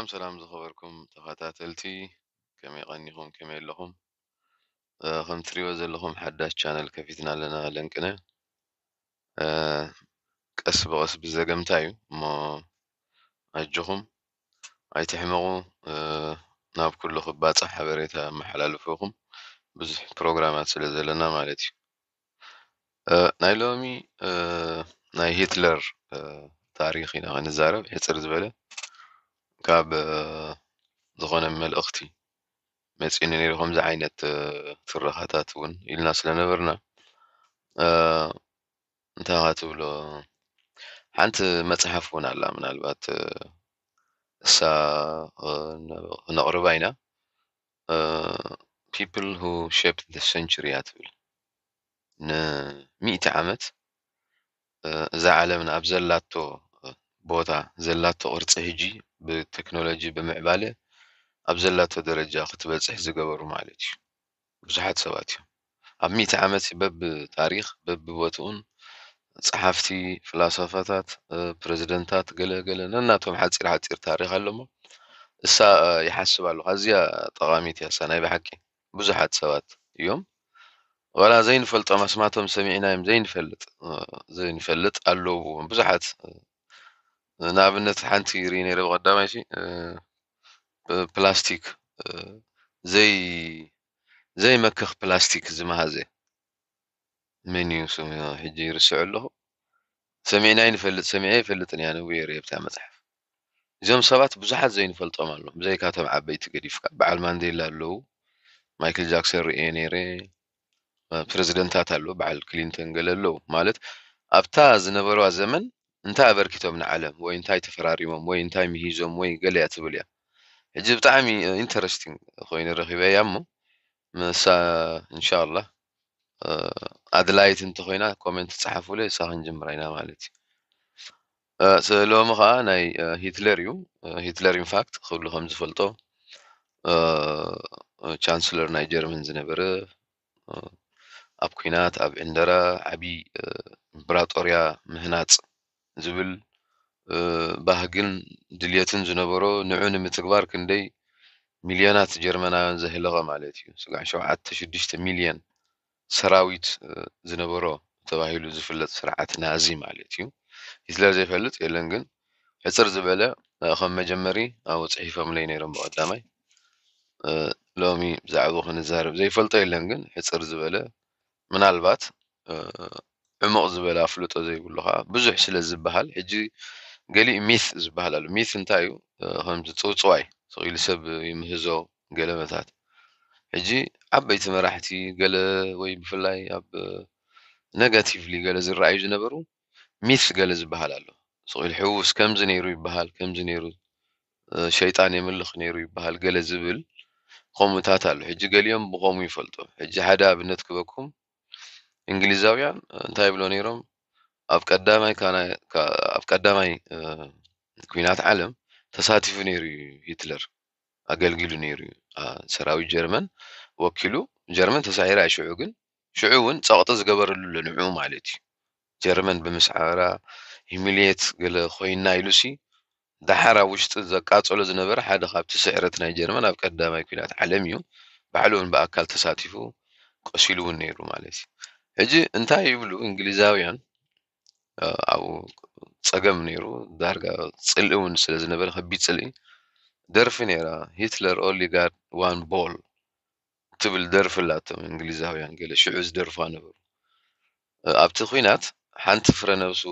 سلام سلام زخبركم تخاتات التي كم يغنيهم كم يلهم آه، خم تري وزل لهم حداش شانل كفيتنا لنا لنكنا آه، أسب أسب زجم تايو ما أجهم أي تحمقو آه، ناب كل خبات صح بريتها محلال فوقهم بز بروغرامات سلزلنا مالتي نايلومي ناي هتلر تاريخنا غنزارب هتلر زبله كاب زغنا مال اختي ميت اني رغم زعينة ترهاتات ون الناس اللي نبرنا انت آه، هاتو لو حانت متحف ون على من البات سا نقرب اينا آه، people who shaped the century at will ن مئة عامت آه، زعلمنا ابزلاتو بوتا زلاتو قرصه هجي بالتكنولوجي بمعبالي اب زلاتو درجة خطبات صحيح زقابرو معلج بزحات سواتي اب ميت عامتي باب تاريخ باب بوتون صحافتي فلاسفاتات بريزيدنتات قلة قلة نناتهم حد سير حد سير تاريخ اللهم السا يحسب على غزية طغاميت يا سنة بحكي بزحات سوات يوم ولا زين فلت ما سمعتهم سمعنا زين فلت زين فلت اللو بزحات ንኣብነት ሓንቲ ሪኢ ነይረ ብቀዳማይ ሲ ፕላስቲክ ዘይ ዘይመክኽ ፕላስቲክ ዝመሃዘ መን እዩ ስም ሕጂ ይርስዕ ኣለኹ ሰሚዕናይ ንፈልጥ ሰሚዐ ይፈልጥን እያ ነዊ የርየ ብታ መፅሓፍ እዞም ሰባት ብዙሓት ዘይንፈልጦም ኣሎ ብዘይካቶም ዓበይቲ ገዲፍካ በዓል ማንዴላ ኣለዉ ማይክል ጃክሰን ርእየ ነይረ ፕሬዚደንታት ኣለዉ በዓል ክሊንተን ገለ ኣለዉ ማለት ኣብታ ዝነበርዋ ዘመን انتهى بركته من علم وين تاي تفراري مم وين تاي مهيزوم وين قال يا تبليا يجيب طعمي انترستنج اخوين الرخيبه يا امو مسا ان شاء الله ادلايت انت خوينا كومنت تصحفوا لي صح نجمرينا مالتي سلو مخا ناي هتلر يو هتلر ان فاكت خلو خمس فلطو تشانسلر ناي جيرمن زنبر اب كينات اب اندرا عبي امبراطوريا مهنات ዝብል ባህግን ድልየትን ዝነበሮ ንዑ ንምትግባር ክንደይ ሚልዮናት ጀርመናውያን ዘህለቐ ማለት እዩ ስጋዕ ሸውዓተ ሽዱሽተ ሚልዮን ሰራዊት ዝነበሮ ተባሂሉ ዝፍለጥ ስርዓት ናዚ ማለት እዩ ስለ ዘይፈልጥ የለን ግን ሕፅር ዝበለ ከም መጀመሪ ኣብኡ ፅሒፎምለይ ነይሮም ብቐዳማይ ሎሚ ብዛዕባ ክንዛርብ ዘይፈልጦ የለን ግን ሕፅር ዝበለ ምናልባት عمق زبالة فلوتا زي يقول لها بزح سلا زبهال حجي قالي ميث زبهال لالو ميث انتايو آه، هم تصوي تصوي صغير سب يمهزو قالي مثات حجي عب بيت مراحتي قالي وي بفلاي اب آه، نيجاتيف لي قالي زي رأيج نبرو ميث قالي زبهال لالو صغير حوس كم زنيرو يبهال كم زنيرو آه، شيطان يملخ نيرو يبهال قالي زبل قوم تاتا لالو حجي قاليهم بقوم حجي حدا بنتك بكم እንግሊዛውያን እንታይ ብሎ ነይሮም ኣብ ቀዳማይ ኣብ ቀዳማይ ኩናት ዓለም ተሳቲፉ ነይሩ እዩ ሂትለር ኣገልጊሉ ነይሩ እዩ ሰራዊት ጀርመን ወኪሉ ጀርመን ተሳዒራ ሽዑ ግን ሽዑ እውን ፀቕጢ ዝገበረሉ ንዕኡ ማለት እዩ ጀርመን ብምስዓራ ሂሚልየት ገለ ኮይና ኢሉሲ ዳሓራ ውሽጢ ዘቃፀሎ ዝነበረ ሓደ ካብቲ ስዕረት ናይ ጀርመን ኣብ ቀዳማይ ኩናት ዓለም እዩ ባዕሉ እውን ብኣካል ተሳቲፉ ቆሲሉ እውን ነይሩ ማለት እዩ ሕጂ እንታይ ይብሉ እንግሊዛውያን አ ኣብኡ ፀገም ነይሩ ዳርጋ ፅልኢ እውን ስለ ዝነበረ ከቢድ ፅልኢ ደርፊ ነይራ ሂትለር ኦንሊ ጋድ ዋን ቦል ትብል ደርፊ ኣላቶም እንግሊዛውያን ገለ ሽዑ ዝደርፋ ነበሩ ኣብቲ ኩናት ሓንቲ ፍረ ነብሱ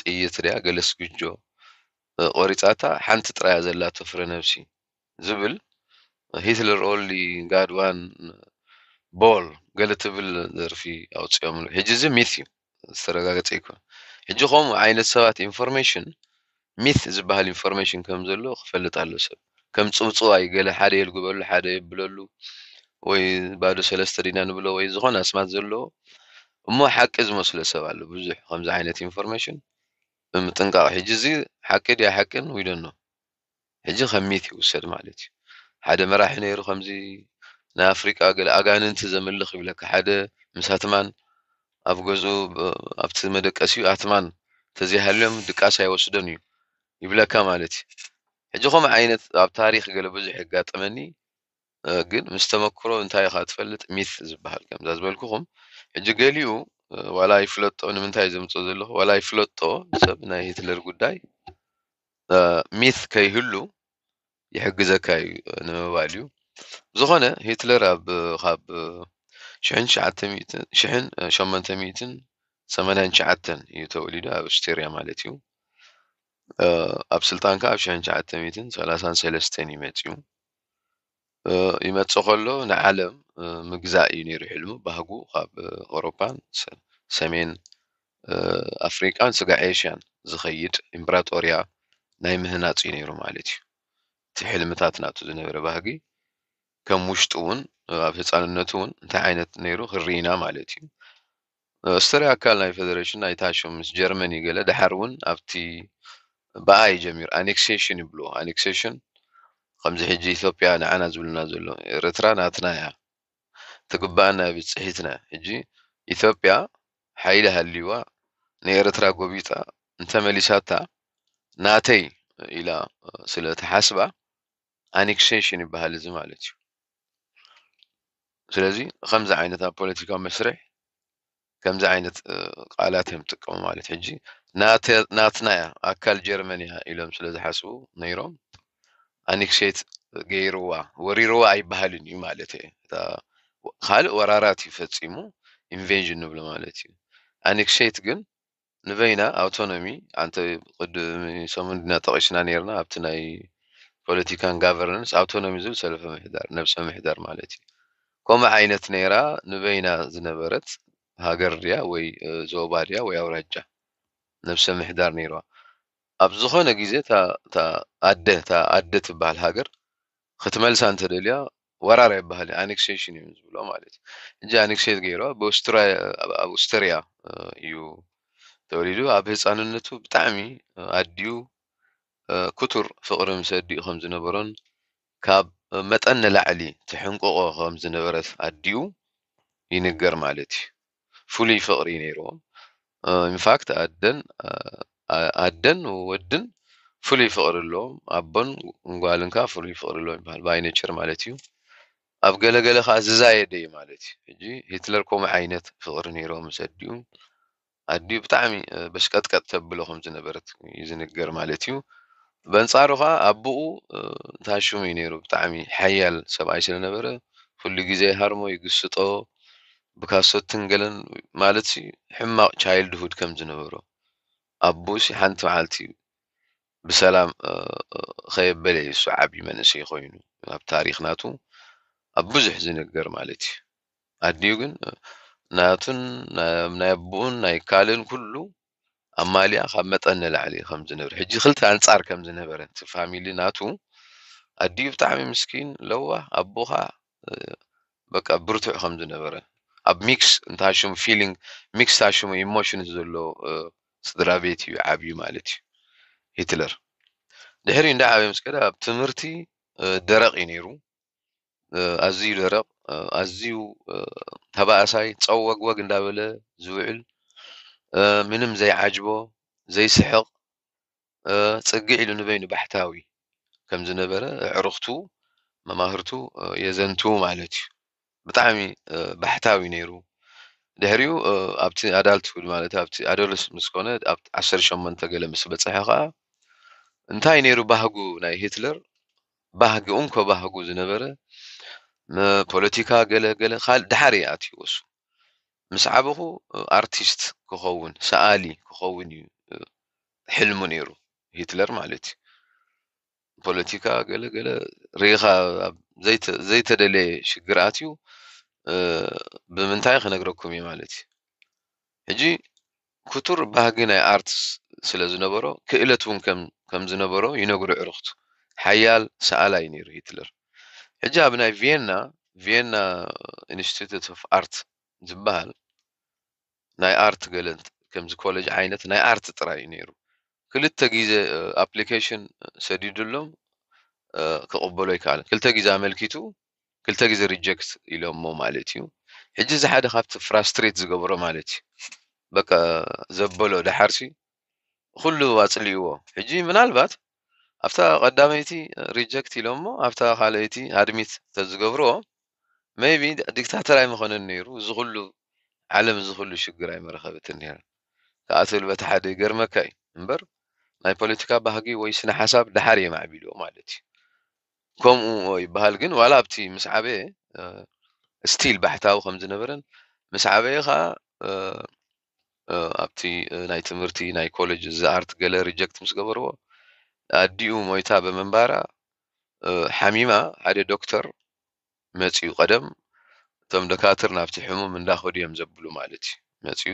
ጥይት ድያ ገለ ስግጆ ቆሪፃታ ሓንቲ ጥራያ ዘላቶ ፍረ ነብሲ ዝብል ሂትለር ኦንሊ ጋድ ዋን بول قالت بل در في او تشامل هجزه ميثي سرغا تيكو هجو خوم عينه سوات انفورميشن ميث زبها الانفورميشن كم زلو خفلت على سب كم تصوصو اي قال حاري يلقبلو حاري يبللو وي بعدو سلسترينا نبلو وي زغون اسمات زلو مو حق از مو سلسو على بزح خمز عينه انفورميشن متنقا هجزي حق يا حقن وي دونو هجو خميثي وسد مالتي حدا مراح نيرو خمزي ናይ ኣፍሪቃ ገለ ኣጋንንቲ ዘምልኽ ይብለካ ሓደ ምስ ኣትማን ኣብ ገዝኡ ኣብቲ መደቀሲኡ ኣትማን ተዘይሃልዮም ድቃስ ኣይወስዶን እዩ ይብለካ ማለት እዩ ሕጂ ከምኡ ዓይነት ኣብ ታሪክ ገለ ብዙሕ የጋጥመኒ ግን ምስ ተመክሮ እንታይ ኢካ ትፈልጥ ሚት ዝበሃል ከምዛ ዝበልኩኹም ሕጂ ገሊኡ ዋላ ይፍለጦ ንምንታይ ዘምፅኦ ዘለኹ ዋላ ይፍለጦ ሰብ ናይ ሂትለር ጉዳይ ሚት ከይህሉ ይሕግዘካ እዩ ንምባል እዩ Zogane Hitler hab hab شحن شعت ميتن شحن شمنت ميتن ثمنان شعتن يتوليد أب اشتري مالتيو أب سلطان كاب شحن شعت ميتن ثلاثان سلستين يمتيو يمتص خلو نعلم مجزائي نير حلمو بهجو خاب أوروبان سمين أفريقان سجع إيشان زخيد إمبراطوريا نايم هنا تينيرو مالتيو تحلم تزنبر بهجي كمشتون مشتون في صان النتون انت نيرو خرينا مالتي استرا كالنا فيدريشن ايتاشوم مس جرماني قال دحرون ابتي باي جمير انيكسيشن بلو انيكسيشن خمس حجي اثيوبيا انا انا زولنا زولو ارترا ناتنايا بس بتصحيتنا حجي اثيوبيا حيلها اللواء نيرترا قبيطة انت مليساتا ناتي الى سلة حسبة انيكسيشن بها لزمالتي ስለዚ ከምዚ ዓይነት ኣብ ፖለቲካዊ መስርሕ ከምዚ ዓይነት ቃላት እዮም ጥቀሙ ማለት ሕጂ ናትናያ ኣካል ጀርመንያ ኢሎም ስለዝሓስቡ ነይሮም ኣኒክሴት ገይርዋ ወሪርዋ ኣይበሃልን እዩ ማለት እየ ካልእ ወራራት እዩ ፈፂሙ ኢንቨንዥን ንብሎ ማለት እዩ ኣኒክሴት ግን ንበይና ኣውቶኖሚ ኣንተ ቅድሚ ሰሙን ድና ጠቂስና ነርና ኣብቲ ናይ ፖለቲካን ጋቨርነንስ ኣውቶኖሚ ዝብል ሰለፈ ምሕዳር ነብሰ ምሕዳር ማለት እዩ كما عينت نيرا نبينا زنبرت هاجريا وي زوباريا وي اورجا نفس المحدار نيرا ابزخونا جيزه تا تا اده تا اده تبال هاجر ختمل سانتريليا ورار يبهل انكسيشن يمزبلو مالت جا انكسيت غيرو باستريا باستريا يو توريدو ابيس اننتو بتعمي اديو كتر فقر مسدي خمس نبرون كاب መጠን ንላዕሊ ትሕንቅቆ ከም ዝነበረት ኣድዩ ይንገር ማለት እዩ ፍሉይ ፍቕሪ ነይርዎም ኢንፋክት ኣደን ኣደን ወድን ፍሉይ ፍቕሪ ኣለዎም ኣቦን ጓልን ከዓ ፍሉይ ፍቕሪ ኣለዎም ይበሃል ባይ ኔቸር ማለት እዩ ኣብ ገለገለ ከዓ ዝዛየደ እዩ ማለት እዩ ሕጂ ሂትለር ከምኡ ዓይነት ፍቕሪ ነይሮም ምስ ኣድዩ ኣድዩ ብጣዕሚ በሽቀጥቀጥ ተብሎ ከም ዝነበረት እዩ ዝንገር ማለት እዩ በአንጻሩ ኸ ኣቦኡ እንታሃሹም እዩ ነይሩ ብጣዕሚ ሓያል ሰብኣይ ስለነበረ ኩሉ ግዜ ሃርሞ ይግስጦ ብካሶትን ገለን ማለት ሕማቅ ቻይልድሁድ ከም ዝነበሮ ኣቦ ሓንቲ መዓልቲ ብሰላም ከየበለ እዩ እሱ ዓብዪ መንእሰይ ኮይኑ ኣብ ታሪክ ናቱ ኣብ ብዙሕ ዝንገር ማለት እዩ ኣድዩ ግን ናቱን ናይ ኣቦኡን ናይ ካልእን ኩሉ ኣብ ማልያ ካብ መጠን ንላዕሊ ከም ዝነበረ ሕጂ ክልተ ኣንፃር ከም ዝነበረ እቲ ፋሚሊ ናቱ ኣዲዩ ብጣዕሚ ምስኪን ለዋ ኣቦካ በቃ ብርቱዕ ከም ዝነበረ ኣብ ሚክስ እንታሽሙ ፊሊንግ ሚክስ ታሽሙ ኢሞሽን ዘሎ ስድራ ቤት እዩ ዓብዩ ማለት እዩ ሂትለር ድሕሪ እንዳ ዓበየ ምስ ከዳ ኣብ ትምህርቲ ደረቕ እዩ ነይሩ ኣዝዩ ደረቕ ኣዝዩ ተባእሳይ ፀወግወግ እንዳበለ ዝውዕል منم زي عجبه زي سحق تسقع له نبينه بحتاوي كم زنبرة عرختو ممهرتو يزنتو مالتي بطعمي بحتاوي نيرو دهريو ابتي ادالت كل مالتي ابتي ادولس مسكونه ابت عشر شمن تقل مسبة صحيحة انتاي نيرو باهقو ناي هتلر باهقو انكو باهقو زنبرة ما بوليتيكا قلة قلة خال دحاري اتي وصو مس عبهو ارتيست كخون سالي كخون حلم نيرو هتلر مالتي بوليتيكا قال قال ريخا زيت زيت دلي شجراتيو أه بمن تاريخ نقركم مالتي هجي كتر بهجنا ارت سلا زنبرو كإلتون كم كم زنبرو ينقر عرخت حيال سالا ينير هتلر هجا بناي فيينا فيينا انستيتوت اوف ارت ዝበሃል ናይ ኣርት ገለንት ከምዚ ኮሌጅ ዓይነት ናይ ኣርት ጥራይ እዩ ነይሩ ክልተ ግዜ ኣፕሊኬሽን ሰዲዱሎም ክቕበሎ ይከኣለን ክልተ ግዜ ኣመልኪቱ ክልተ ግዜ ሪጀክት ኢሎሞ ማለት እዩ ሕጂ እዚ ሓደ ካብቲ ፍራስትሬት ዝገብሮ ማለት እዩ በቃ ዘበሎ ዳሓርሲ ኩሉ ኣፅልይዎ ሕጂ ምናልባት ኣብታ ቀዳመይቲ ሪጀክት ኢሎሞ ኣብታ ካልአይቲ ኣድሚት ተዝገብርዎ ما يبي ديك تحت راي مخون النير وزغلو علم زغلو شقر راي مرخبة النير قاتل بتحد يقر مكاي مبر ناي بوليتيكا بهاقي ويسنا حساب دحاري مع بيلو مالتي كوم وي بهالقن ولا بتي مسعبي أه ستيل بحتا وخمز نبرن مسعبي خا أه, آه، ابتي آه، ناي تمرتي ناي كوليج زارت قال ريجكت مس قبروا اديو مويتا بمنبارا أه حميمه على دكتور መጺኡ ቀደም እቶም ደካትር ናብቲ ሕሙም እንዳኸዱ እዮም ዘብሉ ማለት እዩ መጺኡ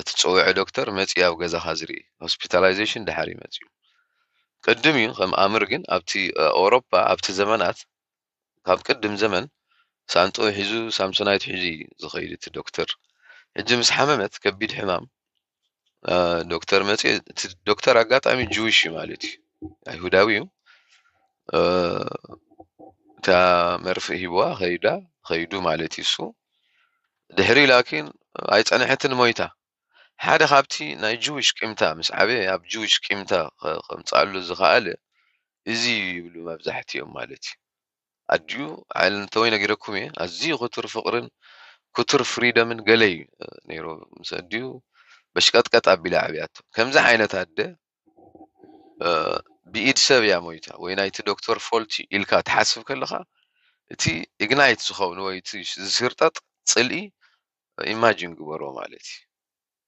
እቲ ፀውዒ ዶክተር መጺ ኣብ ገዛኻ ዝርኢ ሆስፒታላይዜሽን ድሓር መጺኡ ቅድም እዩ ከም ኣምር ግን ኣብቲ ኣውሮፓ ኣብቲ ዘመናት ካብ ቅድም ዘመን ሳንጦ ሒዙ ሳምሶናይት ሒዙ ዝኸይድ እቲ ዶክተር ሕጂ ምስ ሓመመት ከቢድ ሕማም ዶክተር መጺ እቲ ዶክተር ኣጋጣሚ ጅውሽ እዩ ማለት እዩ ኣይሁዳዊ እዩ تا مرفئه بوا غيدا غيدو مالتي سو دهري لكن عايز انا حتى مويتا حدا خابتي ناي كيمتا مس عبي اب جويش كيمتا خمس عالو زخال ازي يبلو مبزحتي يوم مالتي اديو عال انتوين اقيركم ازي غتر فقر كتر فريدا من قلي نيرو مس اديو بشكات كات ابي لعبيات كم زحينة تهدي ብኢድ ሰብ እያ ሞይታ ወይ ናይቲ ዶክተር ፎልቲ ኢልካ ትሓስብ ከለካ እቲ ኢግናይት ዝኸውን ወይ እቲ ዝስርጠጥ ፅልኢ ኢማጂን ግበሮ ማለት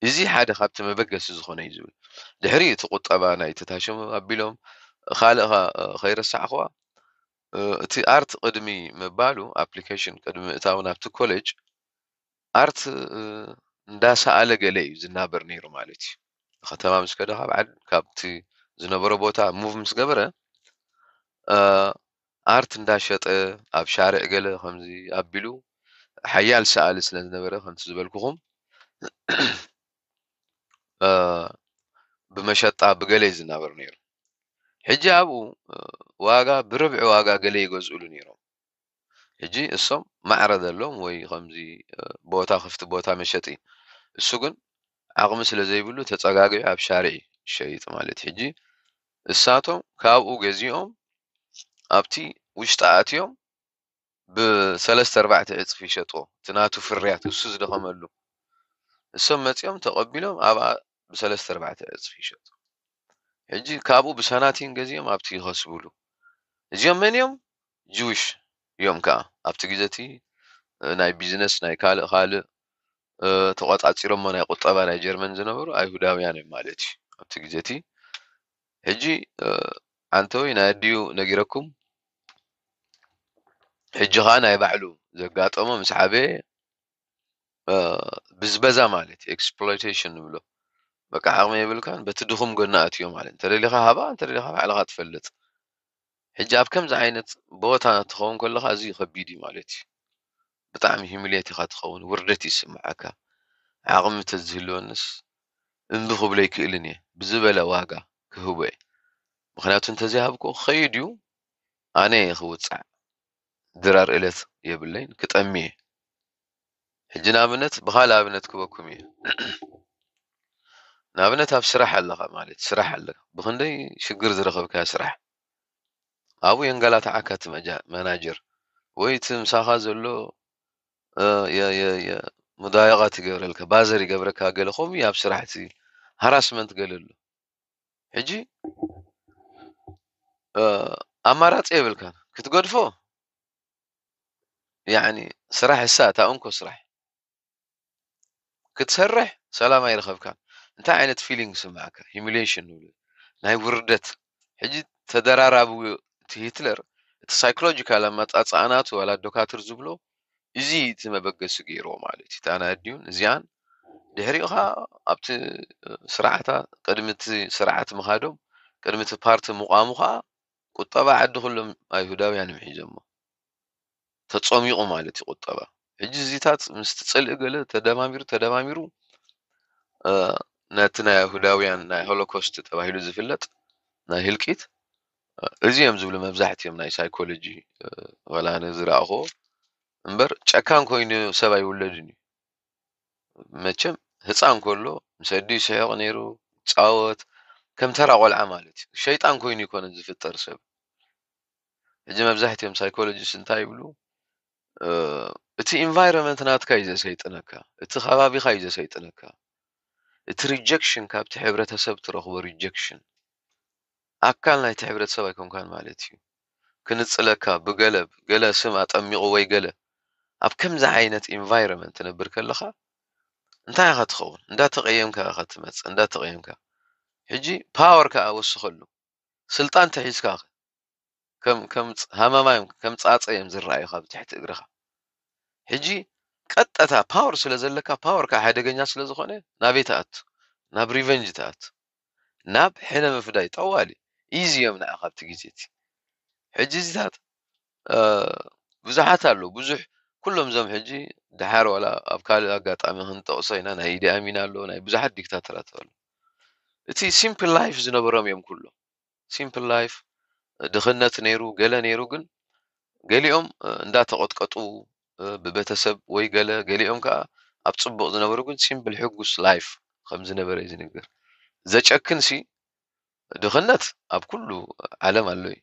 እዩ እዚ ሓደ ካብቲ መበገሲ ዝኾነ እዩ ዝብል ድሕሪ እቲ ቁጠባ ናይ ተታሸሙ ኣቢሎም ካልእ ኸ ከይረሳዕኽዋ እቲ ኣርት ቅድሚ ምባሉ ኣፕሊኬሽን ቅድሚ ምእታው ናብቲ ኮሌጅ ኣርት እንዳሰኣለ ገለ እዩ ዝናበር ነይሩ ማለት እዩ ከተማ ምስ ከደ ካብቲ ዝነበሮ ቦታ ሙቭ ምስ ገበረ ኣርት እንዳሸጠ ኣብ ሻርዕ ገለ ከምዚ ኣቢሉ ሓያል ሰኣሊ ስለ ዝነበረ ከምቲ ዝበልኩኹም ብመሸጣ ብገለ ዝነበሩ ነይሩ ሕጂ ኣብኡ ዋጋ ብርብዒ ዋጋ ገለ ይገዝእሉ ነይሮም ሕጂ እሶም ማዕረድ ኣሎም ወይ ከምዚ ቦታ ክፍቲ ቦታ መሸጢ እሱ ግን ዓቕሚ ስለ ዘይብሉ ተፀጋጊዑ ኣብ ሻርዒ ይሸይጥ ማለት ሕጂ الساتوم كاب او جزيوم ابتي وش تاعتيوم بثلاث اربعة عز في شطو تناتو في الريات السوز ده متيوم تقبلهم ابا بثلاث اربعة عز في شطو هجي كابو بسناتين جزيوم ابتي غسبولو جيوم من يوم جوش يوم كا ابتي جزتي ناي بيزنس ناي كال خال تقاطع تصيرهم ناي قطبة ناي جرمن زنبرو ايهودا يعني مالتي ابتي جزتي هجي أنتو هنا ديو نجركم هجي غانا يبعلو زقات أمو مسحابي بزبزا مالت exploitation بلو بكا حرمي يبلو كان بتدخم قناعت يوم مالت انت اللي خابا انت اللي خابا على غات فلت هجي أب كم زعينت بوتا نتخون كل خازي خبيدي مالتي بطعم هيمليتي خاتخون وردتي سمعكا عقم تزهلونس انبخو بلايك إلني بزبلا واقع ክህቦ እየ ምክንያቱ እንተዘይሃብኩ ክኸይድ እዩ ኣነ የ ክውፃዕ ድራር እለት የብለይን ክጠሚ እየ ሕጂ ንኣብነት ብካልእ ኣብነት ክበኩም እየ ንኣብነት ኣብ ስራሕ ኣለኻ ማለት ስራሕ ኣለካ ብክንደይ ሽግር ዝረኸብካ ስራሕ ኣብኡ የንጋላትዓካ እቲ መናጀር ወይ እቲ ምሳኻ ዘሎ ሙዳየቃት ይገብረልካ ባዘር ይገብረካ ገለ ከምኡ ኣብ ስራሕቲ ሃራስመንት ገለሎ ሕጂ ኣማራፂ የብልካ ክትገድፎ ያዕኒ ስራሕ እሳ እታ እንኮ ስራሕ ክትሰርሕ ሰላም ኣይረኸብካን እንታይ ዓይነት ፊሊንግ ስምዓካ ሂሚሌሽን ንብሉ ናይ ውርደት ሕጂ ተደራራቢ እቲ ሂትለር እቲ ሳይኮሎጂካል ኣመፃፃእናቱ ዋላ ዶካትር ዝብሎ እዚ እቲ መበገሲ ገይርዎ ማለት እዩ ታና ድዩን እዚኣን دهري اخا ابت سرعتا قدمت سرعت مخادم قدمت بارت مقامو اخا قطبا عد كلهم اي هداو يعني محجم تصوميقو مالتي قطبا حجي زيتات مستصل اغله تدماميرو تدماميرو ا نتنا يهوداو يعني نا هولوكوست تبعيلو زفلت نا هلكيت ازي يم زبل مبزحت يم ناي سايكولوجي ولا نزرعو امبر تشكان كوين سبا يولدني መቸም ህፃን ከሎ ምስ ኣዲኡ ሰሕቕ ነይሩ ፃወት ከም ተራ ቆልዓ ማለት እዩ ሸይጣን ኮይኑ ይኮነን ዝፍጠር ሰብ ሕጂ መብዛሕትኦም ሳይኮሎጂስት እንታይ ይብሉ እቲ ኢንቫይሮንመንት ናትካ እዩ ዘሰይጥነካ እቲ ከባቢካ እዩ ዘሰይጥነካ እቲ ሪጀክሽን ካብቲ ሕብረተሰብ ትረኽቦ ሪጀክሽን ኣካል ናይቲ ሕብረተሰብ ኣይኮንካን ማለት እዩ ክንፅለካ ብገለ ገለ ስም ኣጠሚቑ ወይ ገለ ኣብ ከምዚ ዓይነት ኢንቫይሮንመንት ትነብር ከለካ እንታይ ኢኻ ትኸውን እንዳተቐየምካ ኢኻ ትመፅእ እንዳተቐየምካ ሕጂ ፓወርካ ኣወስኸሉ ስልጣን ተሒዝካ ሃመማ እዮም ከም ፃፀ እዮም ዝረኣዩ ካብ ትሕቲ እግርኻ ሕጂ ቀጥታ ፓወር ስለ ዘለካ ፓወርካ ሓደገኛ ስለ ዝኾነ ናበይ ተኣቱ ናብ ሪቨንጅ ተኣቱ ናብ ሕነ ምፍዳይ ጠዋሊ ኢዚ እዮም ንኣ ካብቲ ግዜ እቲ ሕጂ እዚታት ብዙሓት ኣለዉ ብዙሕ ኩሎም ዞም ሕጂ ድሓር ዋላ ኣብ ካልእ ኣጋጣሚ ክንጠቕሶ ኢና ናይ ዲኣሚን ኣሎ ናይ ብዙሓት ዲክታተራት ኣሎ እቲ ሲምፕል ላይፍ ዝነበሮም እዮም ኩሎም ሲምፕል ላይፍ ድኽነት ነይሩ ገለ ነይሩ ግን ገሊኦም እንዳተቐጥቀጡ ብቤተሰብ ወይ ገለ ገሊኦም ከዓ ኣብ ፅቡቅ ዝነበሩ ግን ሲምፕል ሕጉስ ላይፍ ከም ዝነበረ እዩ ዝንገር ዘጨክን ሲ ድኽነት ኣብ ኩሉ ዓለም ኣሎ እዩ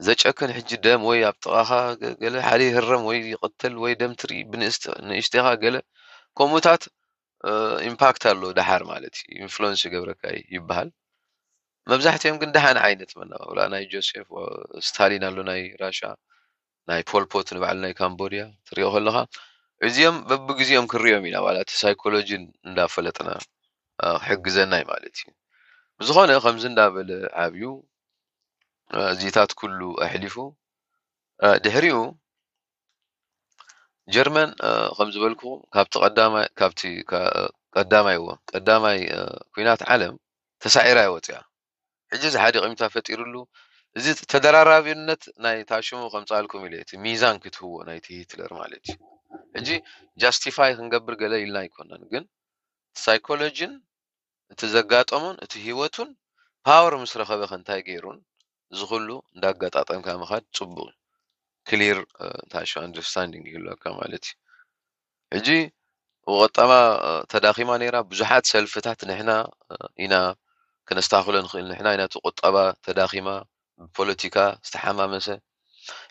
زج اكن حج دم وي ابطاها قال حالي هرم وي يقتل وي دم تري بنست نشتها قال كوموتات اه امباكت الله دحار مالتي انفلونس قبرك اي يبهال مبزحت يوم قد دحان عينت منا ولا ناي جوسيف وستالين الله ناي راشا ناي بول بوت نبعل ناي كامبوريا تري اوهلها ازيام ببق ازيام كريو مينا ولا تسايكولوجي ندافلتنا اه حق زناي مالتي بزخونه خمزن دابل عابيو እዚታት ኩሉ ኣሕሊፉ ድሕሪኡ ጀርመን ከም ዝበልኩ ካብቲ ካብቲ ቀዳማይ እዎ ቀዳማይ ኩናት ዓለም ተሳዒራ ይወፅያ ሕጂ እዚ ሓደ ቅሚታ ፈጢሩሉ እዚ ተደራራቢነት ናይ ታሽሙ ከምፃልኩም ኢለ እቲ ሚዛን ክትህዎ ናይቲ ሂትለር ማለት እዩ ሕጂ ጃስቲፋይ ክንገብር ገለ ኢልና ኣይኮነን ግን ሳይኮሎጂን እቲ ዘጋጠሙን እቲ ሂወቱን ፓወር ምስ ረኸበ ከንታይ ገይሩን ዝኩሉ እንዳጋጣጠምካ ምኻድ ፅቡቅ ክሊር እንታይ አንደርስታንዲንግ ይህልወካ ማለት እዩ ሕጂ ቁጠባ ተዳኺማ ነይራ ብዙሓት ሰልፍታት ንሕና ኢና ክነስተኻኽሎ ንኽእል ንሕና ኢና ቁጠባ ተዳኺማ ብፖለቲካ ዝተሓማመሰ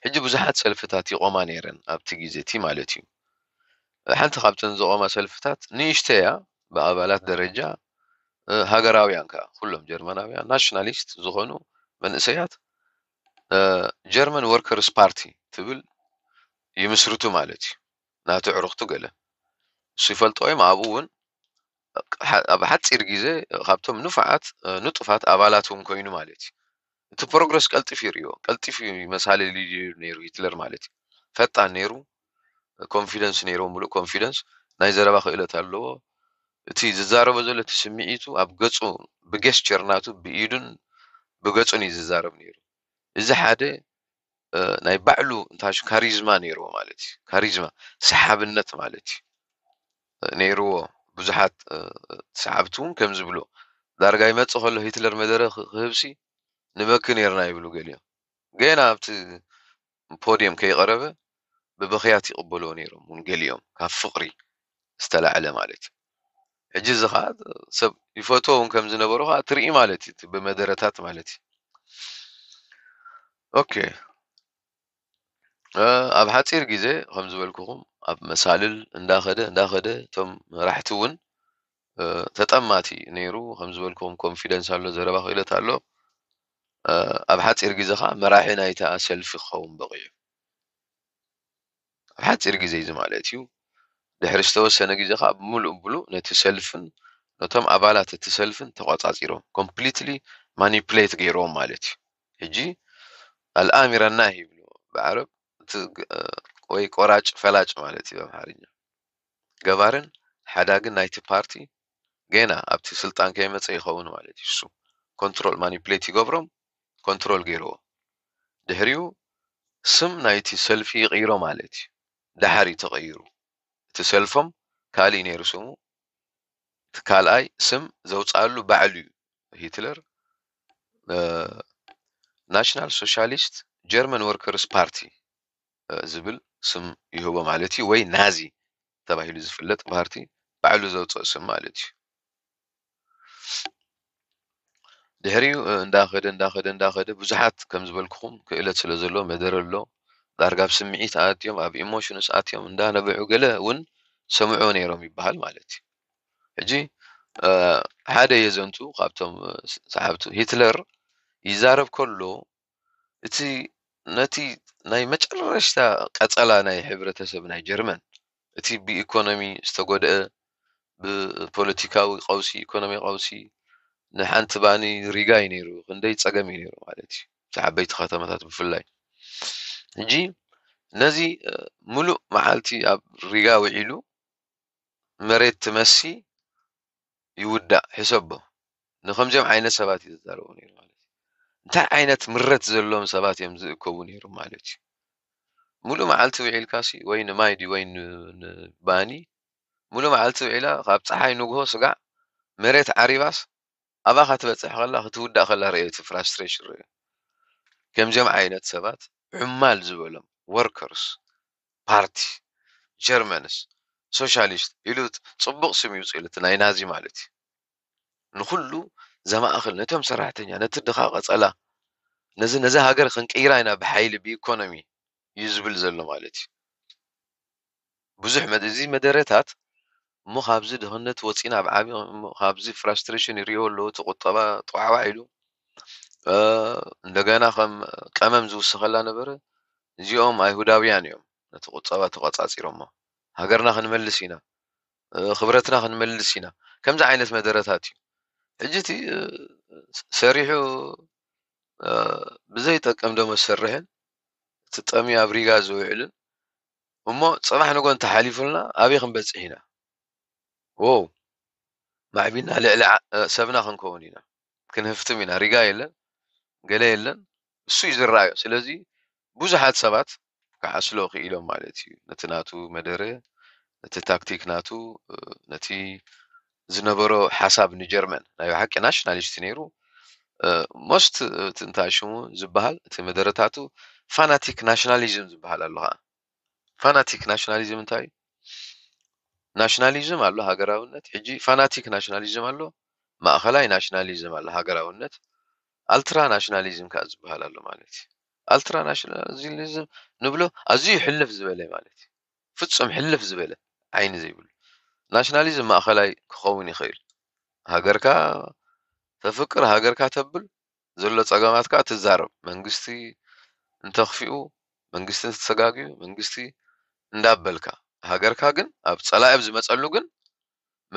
ሕጂ ብዙሓት ሰልፍታት ይቆማ ነይረን ኣብቲ ግዜ እቲ ማለት እዩ ሓንቲ ካብተን ዝቆማ ሰልፍታት ንእሽተያ ብኣባላት ደረጃ ሃገራውያን ከ ኩሎም ጀርመናውያን ናሽናሊስት ዝኾኑ መንእሰያት ጀርመን ወርከርስ ፓርቲ ትብል ይምስርቱ ማለት እዩ ናቱ ዕሩኽቱ ገለ እሱ ይፈልጦ እዮም ኣብኡ እውን ኣብ ሓፂር ግዜ ካብቶም ንፉዓት ንጡፋት ኣባላት እውን ኮይኑ ማለት እዩ እቲ ፕሮግረስ ቀልጢፍ ይርዮ ቀልጢፍ መሳለሊ ነይሩ ሂትለር ማለት እዩ ፈጣን ነይሩ ኮንፊደንስ ነይሮ ሙሉእ ኮንፊደንስ ናይ ዘረባ ክእለት ኣለዎ እቲ ዝዛረቦ ዘሎ እቲ ስምዒቱ ኣብ ገፁ ብጌስቸር ናቱ ብኢዱን بقصون زارب نيرو إذا حدا ناي بعلو انتاش كاريزما نيرو مالتي كاريزما سحاب النت مالتي نيرو بزحات سحابتون كم زبلو دار قاي ما تصخلو هتلر مدارة خيبسي نمكن يرنا يبلو قليو قينا بت بوديوم كي غربة ببخياتي قبلو نيرو من قليوم كان فقري استلع حجز خاط سب يفوتوهم كم زنبرو خاط تري مالتي بمدرتات مالتي اوكي اب حاتير جيزي خمز بالكوخم اب مسالل انداخده انداخده تم راحتون تتماتي نيرو خمز بالكوخم كونفيدنس على زربا خيلة تالو اب حاتير جيزي خا مراحينا يتاسل في خوم بغيه اب حاتير جيزي زمالاتيو ድሕሪዝተወሰነ ዝተወሰነ ግዜ ከዓ ብምሉእ ብሉእ ነቲ ሰልፍን ነቶም ኣባላት እቲ ሰልፍን ተቆፃፂሮም ኮምፕሊትሊ ማኒፕሌት ገይሮም ማለት እዩ ሕጂ ኣልኣሚረና ይብሉ ብዓረብ ወይ ቆራጭ ፈላጭ ማለት እዩ ኣምሓርኛ ገባርን ሓዳግን ናይቲ ፓርቲ ገና ኣብቲ ስልጣን ከይመፀ ይኸውን ማለት እዩ እሱ ኮንትሮል ማኒፕሌት ይገብሮም ኮንትሮል ገይርዎ ድሕሪኡ ስም ናይቲ ሰልፊ ይቕይሮ ማለት እዩ ዳሓሪ ተቐይሩ እቲ ሰልፎም ካልእ ነይሩ ስሙ እቲ ካልኣይ ስም ዘውፅኣሉ ባዕሉ እዩ ሂትለር ናሽናል ሶሻሊስት ጀርመን ወርከርስ ፓርቲ ዝብል ስም ይህቦ ማለት እዩ ወይ ናዚ ተባሂሉ ዝፍለጥ ፓርቲ ባዕሉ ዘውፅእ ስም ማለት እዩ ድሕሪኡ እንዳኸደ እንዳኸደ እንዳኸደ ብዙሓት ከም ዝበልክኹም ክእለት ስለ ዘሎ መደረ ኣሎ دارغا بسمعيت آت يوم أب إموشنس آت يوم دا نبعو قلة ون سمعو نيرم يبهال مالتي حجي آه حادة يزنتو قابتم صحابتو هتلر يزارب كلو اتي نتي ناي مجال رشتا قتلا ناي حبرة تسب ناي جرمن اتي بي إيكونامي اه بوليتيكاوي قوسي إيكونامي قوسي نحن تباني ريغاي نيرو غندي تساقمي نيرو مالتي صحابي تخاتمتات بفلاي ሕጂ ነዚ ሙሉእ መዓልቲ ኣብ ሪጋ ውዒሉ መሬት ትመሲ ይውዳእ ሕሰቦ ንከምዚኦም ዓይነት ሰባት እዩ ዝዛረቡ ነይሩ ማለት እዩ እንታይ ዓይነት ምረት ዘለዎም ሰባት እዮም ዝእከቡ ነይሩ ማለት እዩ ሙሉእ መዓልቲ ውዒልካሲ ወይ ንማይ ድዩ ወይ ንባኒ ሙሉእ መዓልቲ ውዒላ ካብ ፀሓይ ንግሆ ስጋዕ መሬት ዓሪባስ ኣባኻ ትበፅሕ ከላ ክትውዳእ ከላ ርእየቲ ፍራስትሬሽን ርእዩ ከምዚኦም ዓይነት ሰባት عمال زوالم ዎርከርስ ፓርቲ ጀርመንስ ሶሻሊስት ኢሉ ፅቡቅ ስም ይውፅእ እቲ ናይ ናዚ ማለት እዩ ንኩሉ ዘማእኽል ነቶም ሰራሕተኛ ነቲ ድኻ ቀፀላ ነዚ ነዚ ሃገር ክንቅይራ ኢና ብሓይሊ ብኢኮኖሚ እዩ ዝብል ዘሎ ማለት እዩ ብዙሕ እዚ መደረታት እሞ ካብዚ ድኽነት ወፂና ኣብ ዓብ ካብዚ ፍራስትሬሽን ይሪኦ ኣለዎ እቲ ቁጠባ ጥዋዕባ ኢሉ لگانا خم کامم زو سخلا نبره زیام ایهودا ویانیم نت قطعات و قطعات زیرم ما هگر نخن ملسینا خبرت نخن ملسینا کم زعین اسم درت هاتی اجتی سریح و بزیت کم دوم سرهن تتامی آفریقا زو علن اما صبح نگون تحلیف لنا آبی خم بس اینا وو معبینا لعل سبنا خن کونینا کن هفتمینا ریگایلن ገለ የለን እሱ እዩ ዝረአዮ ስለዚ ብዙሓት ሰባት ክሓስሎ ክኢሎም ማለት እዩ ነቲ ናቱ መደረ ነቲ ታክቲክ ናቱ ነቲ ዝነበሮ ሓሳብ ንጀርመን ናይ ሓቂ ናሽናሊስት ነይሩ ሞስት እቲ እንታይ ሽሙ ዝበሃል እቲ መደረታቱ ፋናቲክ ናሽናሊዝም ዝበሃል ኣሎ ከዓ ፋናቲክ ናሽናሊዝም እንታይ እዩ ናሽናሊዝም ኣሎ ሃገራውነት ሕጂ ፋናቲክ ናሽናሊዝም ኣሎ ማእኸላይ ናሽናሊዝም ኣሎ ሃገራውነት አልትራ ናሽናሊዝም ከዓ ዝበሃል ኣሎ ማለት እዩ ኣልትራ ናሽናሊዝም ንብሎ ኣዝዩ ሕልፍ ዝበለ ማለት እዩ ፍፁም ሕልፍ ዝበለ ዓይኒ ዘይብሉ ናሽናሊዝም ማእኸላይ ክኸውን ይኽእል ሃገርካ ተፍቅር ሃገርካ ተብል ዘሎ ፀገማት ከዓ ትዛረብ መንግስቲ እንተኽፊኡ መንግስቲ እንተተጋግዩ መንግስቲ እንዳበልካ ሃገርካ ግን ኣብ ፀላኢ ኣብ ዝመፀሉ ግን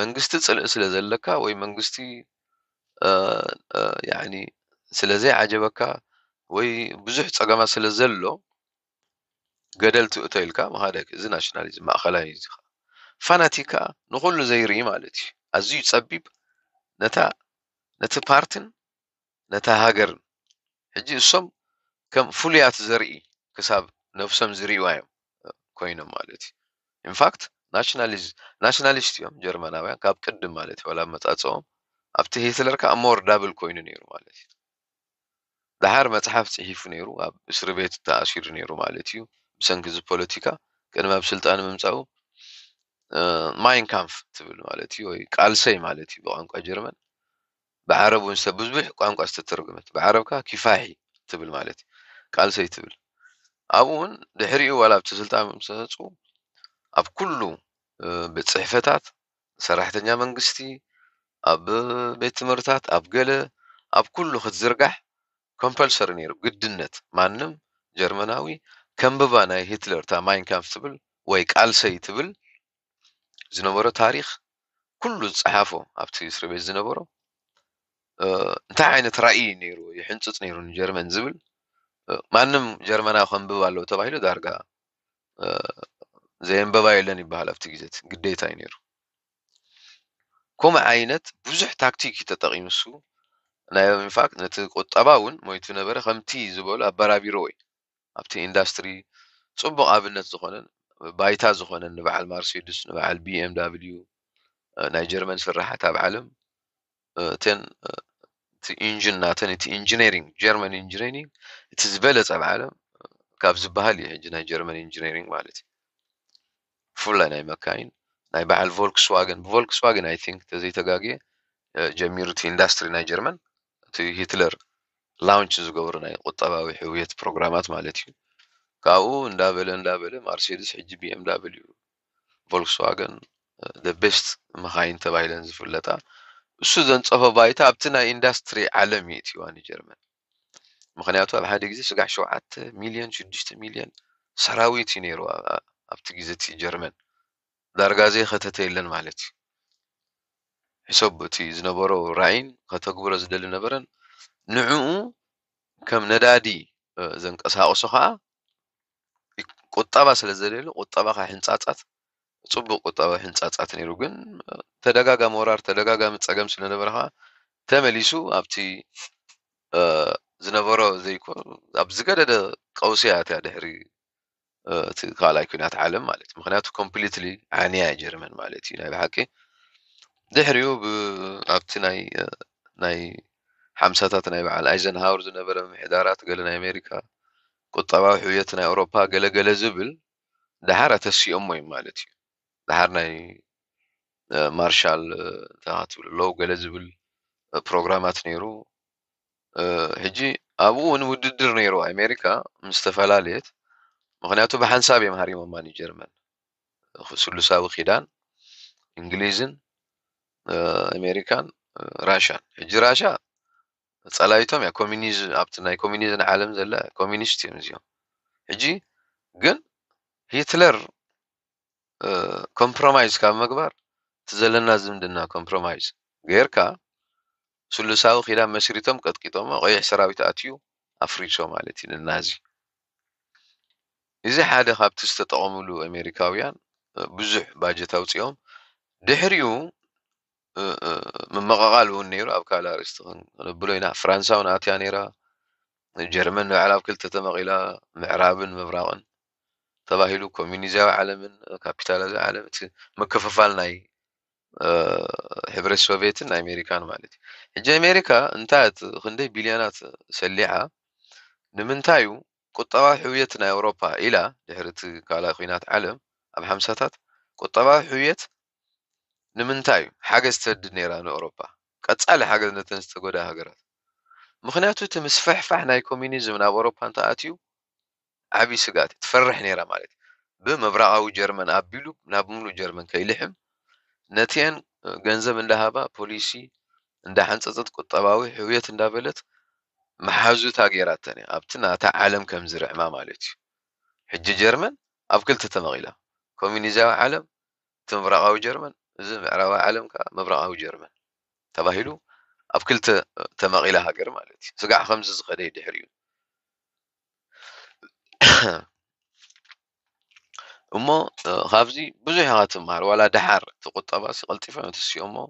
መንግስቲ ፅልኢ ስለ ዘለካ ወይ መንግስቲ ስለዘይ ዓጀበካ ወይ ብዙሕ ፀገማ ስለ ዘሎ ገደል ትእቶ ኢልካ ምኻደ እዚ ናሽናሊዝም ማእኸላይ እዩ ከዓ ፋናቲክ ንኩሉ ዘይርኢ ማለት እዩ ኣዝዩ ፀቢብ ነታ ነቲ ፓርትን ነታ ሃገርን ሕጂ እሶም ከም ፍሉያት ዘርኢ ክሳብ ነብሶም ዝርእዋ እዮም ኮይኖም ማለት እዩ ኢንፋክት ናሽናሊስት እዮም ጀርመናውያን ካብ ቅድም ማለት እዩ ወላ መፃፅኦም ኣብቲ ሂትለር ከዓ ሞር ዳብል ኮይኑ ነይሩ ማለት እዩ ድሓር መፅሓፍ ፅሒፉ ነይሩ ኣብ እስር ቤት ተኣሲሩ ነይሩ ማለት እዩ ብሰንኪ እዚ ፖለቲካ ቅድሚ ኣብ ስልጣን ምምፃኡ ማይንካምፍ ትብል ማለት እዩ ወይ ቃልሰይ ማለት እዩ ብቋንቋ ጀርመን ብዓረብ እውን ብዙሕ ቋንቋ ዝተተርጉመት ብዓረብ ከዓ ኪፋሒ ትብል ማለት እዩ ቃልሰይ ትብል ኣብኡ እውን ድሕሪኡ ዋላ ኣብቲ ስልጣን ምምፅኡ ኣብ ኩሉ ቤት ፅሕፈታት ሰራሕተኛ መንግስቲ ኣብ ቤት ትምህርታት ኣብ ገለ ኣብ ኩሉ ክትዝርጋሕ ኮምፐልሰሪ ነይሩ ግድነት ማንም ጀርመናዊ ከንብባ ናይ ሂትለር ታ ማይንካምፍ ትብል ወይ ቃልሰይ ትብል ዝነበሮ ታሪክ ኩሉ ዝፀሓፎ ኣብቲ እስር ቤት ዝነበሮ እንታይ ዓይነት ራእይ ነይሩ ይሕንፅፅ ነይሩ ንጀርመን ዝብል ማንም ጀርመናዊ ከንብብ ኣለዎ ተባሂሉ ዳርጋ ዘየንበባ የለን ይበሃል ኣብቲ ግዜት ግዴታ እዩ ነይሩ ከምኡ ዓይነት ብዙሕ ታክቲክ ተጠቂምሱ ናይ ኦቨን ፋክት ነቲ ቁጠባ እውን ሞይቱ ነበረ ከምቲ ዝበሉ ኣበራቢሮ ወይ ኣብቲ ኢንዳስትሪ ፅቡቅ ኣብነት ዝኾነን ባይታ ዝኾነን ንበዓል ማርሴዲስ ንበዓል ቢኤም ዳብልዩ ናይ ጀርመን ስራሕት ኣብ ዓለም እተን እቲ ኢንጂን ናተን እቲ ኢንጂነሪንግ ጀርመን ኢንጂነሪንግ እቲ ዝበለፀ ኣብ ዓለም ካብ ዝበሃል እዩ ሕጂ ናይ ጀርመን ኢንጂነሪንግ ማለት እዩ ብፍላይ ናይ መካይን ናይ በዓል ቮልክስዋገን ብቮልክስዋገን ኣይ ቲንክ ተዘይተጋግየ ጀሚሩ እቲ ኢንዳስትሪ ናይ ጀርመን እቲ ሂትለር ላውንች ዝገብሮ ናይ ቁጠባዊ ሕውየት ፕሮግራማት ማለት እዩ ካብኡ እንዳበለ እንዳበለ ማርሴዲስ ሕጂ ቢኤም ዳብልዩ ቮልክስዋገን ደቤስት መካይን ተባሂለን ዝፍለጣ እሱ ዘንፀፎ ባይታ ኣብቲ ናይ ኢንዳስትሪ ዓለም እዩ እትዋኒ ጀርመን ምክንያቱ ኣብ ሓደ ግዜ ስጋዕ ሸውዓተ ሚልዮን ሽዱሽተ ሚልዮን ሰራዊት እዩ ነይሩ ኣብቲ ግዜ እቲ ጀርመን ዳርጋ ዘይኸተተ የለን ማለት እዩ ዕሶብ እቲ ዝነበሮ ራእይን ከተግብሮ ዝደሊ ነበረን ንዕኡ ከም ነዳዲ ዘንቀሳቅሱ ከዓ ቁጠባ ስለ ዘደልዩ ቁጠባ ከዓ ሕንፃፃት ፅቡቅ ቁጠባ ሕንፃፃት ነይሩ ግን ተደጋጋሚ ወራር ተደጋጋሚ ፀገም ስለነበረ ከዓ ተመሊሱ ኣብቲ ዝነበሮ ዘይኮ ኣብ ዝገደደ ቀውሲ እያ ድሕሪ እቲ ካልኣይ ኩናት ዓለም ማለት እዩ ምክንያቱ ኮምፕሊትሊ ዓንያ ጀርመን ማለት እዩ ናይ ብሓቂ دحريو ب عبتي ناي ناي حمساتات ناي بعال ايزن هاورز نبرا محدارات قلنا امريكا قطبا وحويتنا اوروبا قلا قلا زبل دحارة تسي امي مالتي دحار ناي آه، مارشال آه، تاعتو لو قلا زبل آه، بروغرامات نيرو هجي ابون وددر نيرو امريكا مستفلا ليت مغنياتو بحنسابي مهاري ماني جرمان خسلو ساوي خيدان انجليزن ኣሜሪካን ራሽያን ሕጂ ራሽያ ፀላዊቶም እያ ኮሚኒዝም ኣብቲ ናይ ኮሚኒዝም ዓለም ዘላ ኮሚኒስት እዮም እዚኦም ሕጂ ግን ሂትለር ኮምፕሮማይዝ ካብ ምግባር እቲ ዘለና ዝምድና ኮምፕሮማይዝ ጌርካ ስሉሳዊ ኪዳን መስሪቶም ቀጥቂጦሞ ቀይሕ ሰራዊት ኣትዩ ኣፍሪሶ ማለት እዩ ንናዚ እዚ ሓደ ካብቲ ዝተጠቐምሉ ኣሜሪካውያን ብዙሕ ባጀት ኣውፂኦም ድሕሪኡ من مغال ونيرا أبكى على ريستغن بلوينا فرنسا وناتيا نيرا جرمن على كل تتمغ إلى معراب مبراغن تباهلو كومينيزا عالم كابيتالا عالم مكففال ناي أه حبر السوفيت ناي أمريكان مالتي إجا أمريكا انتهت خندي بليانات سليحة نمنتايو قطبا حويتنا أوروبا إلى لحرت كالا خينات عالم أبحمساتات قطبا حويت ንምንታይ እዩ ሓገዝ ተድል ነይራ ንኤውሮፓ ቀጻሊ ሓገዝነተን ዝተጎዳ ሃገራት ምክንያቱ እቲ ምስፍሕፋሕ ናይ ኮሚኒዝም ናብ ኤውሮፓ እንተኣትዩ ዓብዪ ስጋት እዩ ትፈርሕ ነይራ ማለት እዩ ብምብራቃዊ ጀርመን ኣቢሉ ናብ ሙሉእ ጀርመን ከይልሕም ነቲአን ገንዘብ እንዳሃባ ፖሊሲ እንዳሓንፀፀት ቁጠባዊ ህውየት እንዳበለት መሓዙታ ገይራተን እያ ኣብቲ ናታ ዓለም ከም ዝርዕማ ማለት እዩ ሕጂ ጀርመን ኣብ ክልተ ተመቂላ ኮሚኒዛዊ ዓለም እቲ ምብራቃዊ ጀርመን زين على علم مبرا هو جرمان تباهلو اف كلت آه، تما غيلها جرمالتي سقع خمس زغدي دحريو اما آه، خافزي بزي هات مار ولا دحر تقطبا سقلتي فهمت السي اما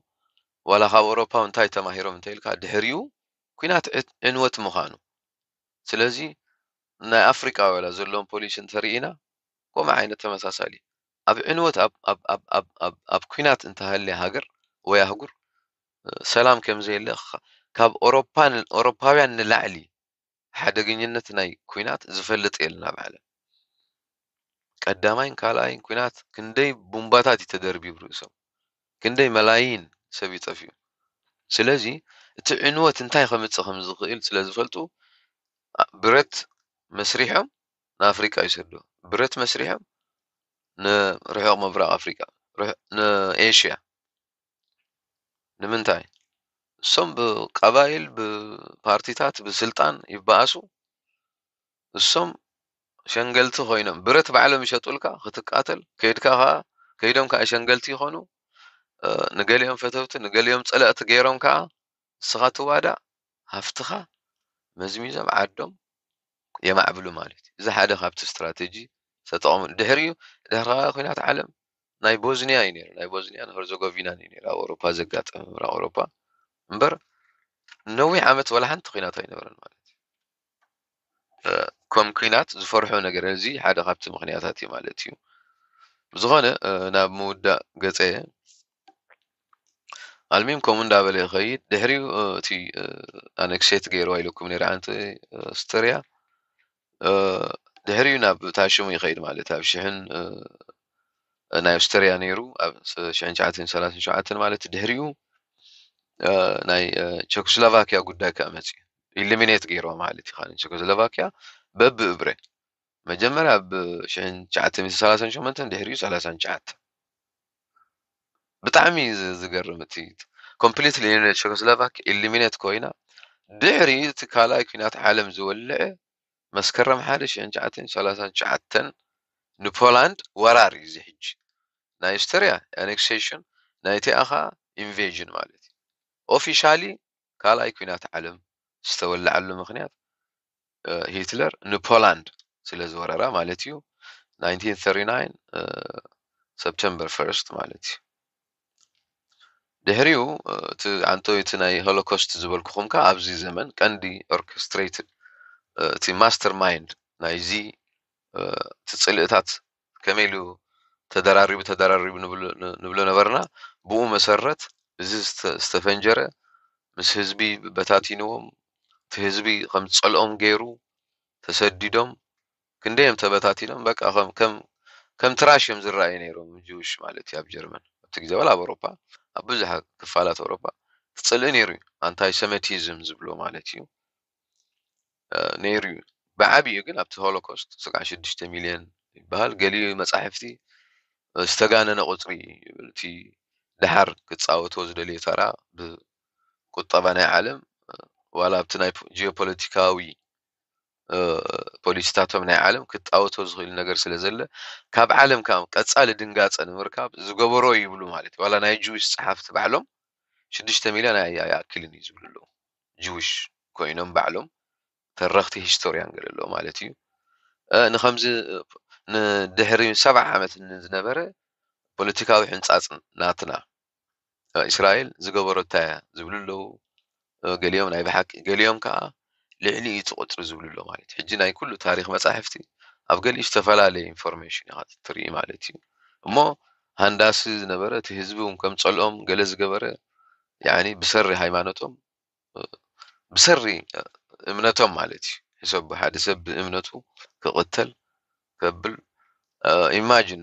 ولا خا اوروبا انتاي تما هيرو من تيلكا دحريو كينات انوت مخانو سلازي نا افريكا ولا زلون بوليشن ترينا كوم عينه تمساسالي ኣብ ዕንወት ኣብ ኩናት እንተሃልየ ሃገር ወይ ኣህጉር ሰላም ከም ዘየለ ካብ ኤውሮፓውያን ንላዕሊ ሓደገኝነት ናይ ኩናት ዝፈልጥ የለን ኣብ ዓለም ቀዳማይን ካልኣይን ኩናት ክንደይ ቡምባታት እዩ ተደርቢቡ ርእሶም ክንደይ መላይን ሰብ ይጠፍዩ ስለዚ እቲ ዕንወት እንታይ ከምፅእ ከም ዝኽእል ስለ ዝፈልጡ ብረት መስሪሖም ንኣፍሪቃ ይሰዱ ብረት መስሪሖም نروحو من برا افريكا روح ن ايشيا نمنتاي سوم بقبائل ببارتيتات بسلطان يباسو سوم شنگلتو خوينم برت بعلو مشطولكا ختقاتل كيدكا ها كيدوم كا شنگلتي خونو نگاليوم فتوت نگاليوم صلات غيروم كا سغاتو وادا هفتخا مزميزم عدوم يمعبلو مالتي اذا حدا خابت استراتيجي ሰጠቐሙን ድሕሪኡ ድሕሪ ከዓ ኩናት ዓለም ናይ ቦዝኒያ እዩ ነይሩ ናይ ቦዝኒያን ሄርዘጎቪናን እዩ ነይሩ ኣብ ኤውሮፓ ዘጋጠመ ምብራቅ ኤውሮፓ እምበር ነዊሕ ዓመት ወላ ሓንቲ ኩናት ኣይነበረን ማለት እዩ ከም ኩናት ዝፈርሖ ነገር እዚ ሓደ ካብቲ ምክንያታት እዩ ማለት እዩ ብዝኾነ ናብ ምውዳእ ገፀ ኣልሚም ከምኡ እንዳበለ ይኸይድ ድሕሪኡ እቲ ኣነክሴት ገይሩ ኢልኩም ነይሩ ኣንቲ ስትርያ ድሕሪ እዩ ናብ ታሽሙ ይኸይድ ማለት ኣብ ሽሕን ናይ ኣውስትርያ ነይሩ ኣብ ሽሕን ሸዓተን ሰላሰን ሸዓተን ማለት ድሕሪኡ ናይ ቸኮስሎቫኪያ ጉዳይ ከዓ እዩ ኢሊሚኔት ገይርዎ ማለት እዩ ካነ ቸኮስሎቫኪያ በብ እብረ መጀመርያ ኣብ ሽሕን ሸዓተን ሰላሰን ሸመንተን ድሕሪኡ ሰላሳን ሸዓተ ብጣዕሚ ዝገርም እቲ ኮምፕሊትሊ ቸኮስሎቫኪያ ኢሊሚኔት ኮይና ድሕሪ እቲ ካልኣይ ኩናት ዓለም ዝወልዐ መስከረም ሓደ ሽሕን ሸዓተን ሰላሳን ሸዓተን ንፖላንድ ወራር እዩ ሕጂ ናይ ስትርያ ኣኔክሴሽን ናይቲኣ ከዓ ኢንቬዥን ማለት እዩ ኦፊሻሊ ካልኣይ ኩናት ዓለም ዝተወልዓሉ ምክንያት ሂትለር ንፖላንድ ስለ ዝወረራ ማለት እዩ 1939 ሰብተምበር ፈርስት ማለት እዩ ድሕሪኡ እቲ ዓንተወይቲ ናይ ሆሎኮስት ዝበልኩኹም ከ ኣብዚ ዘመን ቀንዲ ኦርኬስትሬትድ እቲ ማስተር ማይንድ ናይዚ እቲ ፅልእታት ከመይ ኢሉ ተደራሪቡ ተደራሪቡ ንብሎ ነበርና ብኡ መሰረት እዚ ዝተፈንጀረ ምስ ህዝቢ በታቲንዎም እቲ ህዝቢ ከም ፀልኦም ገይሩ ተሰዲዶም ክንደዮም ተበታቲኖም በቃ ከም ትራሽ እዮም ዝረኣዩ ነይሮም ጅውሽ ማለት እዩ ኣብ ጀርመን ኣብቲ ግዜ በላ ኣብ ኣውሮፓ ኣብ ብዙሕ ክፋላት ኣውሮፓ ክፅልእ ነይሩ እዩ ኣንታይ ሰመቲዝም ዝብሎ ማለት እዩ ነይሩ እዩ ብዓብ እዩ ግን ኣብቲ ሆሎኮስት ስጋዕ ሽዱሽተ ሚልዮን ይበሃል ገሊኡ መፃሕፍቲ ዝተጋነነ ቁፅሪ ይብል እቲ ድሓር ክፃወቶ ዝደልዮ ተራ ብቁጠባ ናይ ዓለም ዋላ ኣብቲ ናይ ጂኦፖለቲካዊ ፖሊሲታቶም ናይ ዓለም ክጣወቶ ዝኽእሉ ነገር ስለ ዘለ ካብ ዓለም ከዓ ቀፃሊ ድንጋፀ ንምርካብ ዝገበሮ ይብሉ ማለት እዩ ዋላ ናይ ጅዊሽ ፀሓፍቲ ባዕሎም ሽዱሽተ ሚልዮን ኣይኣክልን እዩ ዝብሉ ኣለዉ ጅዊሽ ኮይኖም ባዕሎም فرغتي هيستوريان قال له مالتي انا خمسه ندهري سبع عامات نزنبرة بوليتيكاوي حنصاص ناتنا اسرائيل زغبرو تاع زبل له قال يوم ناي بحق قال يوم كا لعلي يتقطر زبل له مالتي حجي ناي كله تاريخ مصاحفتي افقال ايش تفلا لي انفورميشن هذا تري مالتي مو هنداس نبره تهزبهم كم صلهم قال زغبره يعني بسري هاي مانوتهم بسري እምነቶም ማለት እዩ ይሰብሕ ሓደ ሰብ ብእምነቱ ክቕተል ከብል ኢማጅን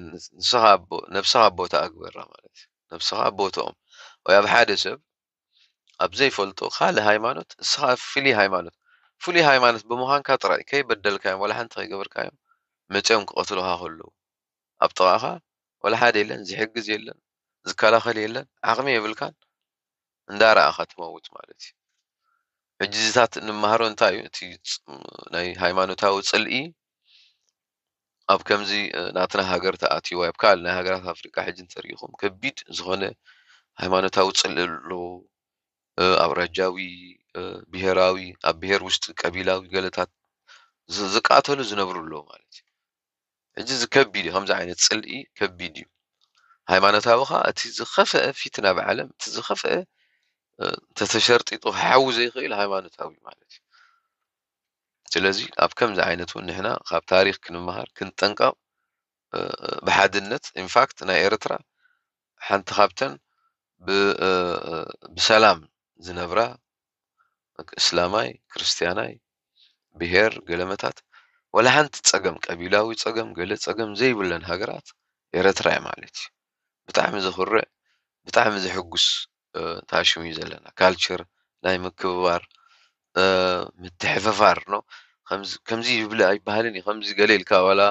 ነብስኻ ቦታ ኣግበራ ማለት እዩ ነብስኻ ቦትኦም ወይ ኣብ ሓደ ሰብ ኣብ ዘይፈልጦ ካልእ ሃይማኖት ንስኻ ፍሉይ ሃይማኖት ፍሉይ ሃይማኖት ብምዃንካ ጥራይ ከይበደልካዮም ወላ ሓንቲ ከይገበርካዮም መፅኦም ክቐትልካ ከለዉ ኣብ ጥቓኻ ወላ ሓደ የለን ዝሕግዝ የለን ዝከላኸል የለን ዓቕሚ የብልካን እንዳረኣኻ ትመውት ማለት እዩ ዕጅታት እንመሃሮ እንታይ እዩ እቲ ናይ ሃይማኖታዊ ፅልኢ ኣብ ከምዚ ናትና ሃገር ተኣትዩ ኣብ ካልእ ናይ ሃገራት ኣፍሪቃ ሕጂ እንተሪኢኹም ከቢድ ዝኾነ ሃይማኖታዊ ፅልኢ ኣሎ ኣብራጃዊ ብሄራዊ ኣብ ብሄር ውሽጢ ቀቢላዊ ገለታት ዝቃተሉ ዝነብሩ ኣለዉ ማለት እዩ ሕጂ እዚ ከቢድ እዩ ከምዚ ዓይነት ፅልኢ ከቢድ እዩ ሃይማኖታዊ ከዓ እቲ ዝኸፍአ ፊት ናብ ዓለም እቲ ዝኸፍአ تتشرطي تشرط يطو حوز يخيل هاي مانت هاوي مالت جلزي اب كم زعينتو ان هنا خاب تاريخ كن مهار كن تنقا بحاد النت انفاكت انا ايرترا حانت خابتن بسلام زنبرا اسلاماي كريستياناي بهير قلمتات ولا حانت تساقم كابيلاوي تساقم قلت تساقم زي بلن هاقرات ايرترا يا مالتي بتاعم زخرة بتاعم زحقس ታሽሙ እዩ ዘለና ካልቸር ናይ ምክብባር ምትሕፍፋር ኖ ከምዚ ይብለ ኣይባሃልን እዩ ከምዚ ገለ ኢልካ ዋላ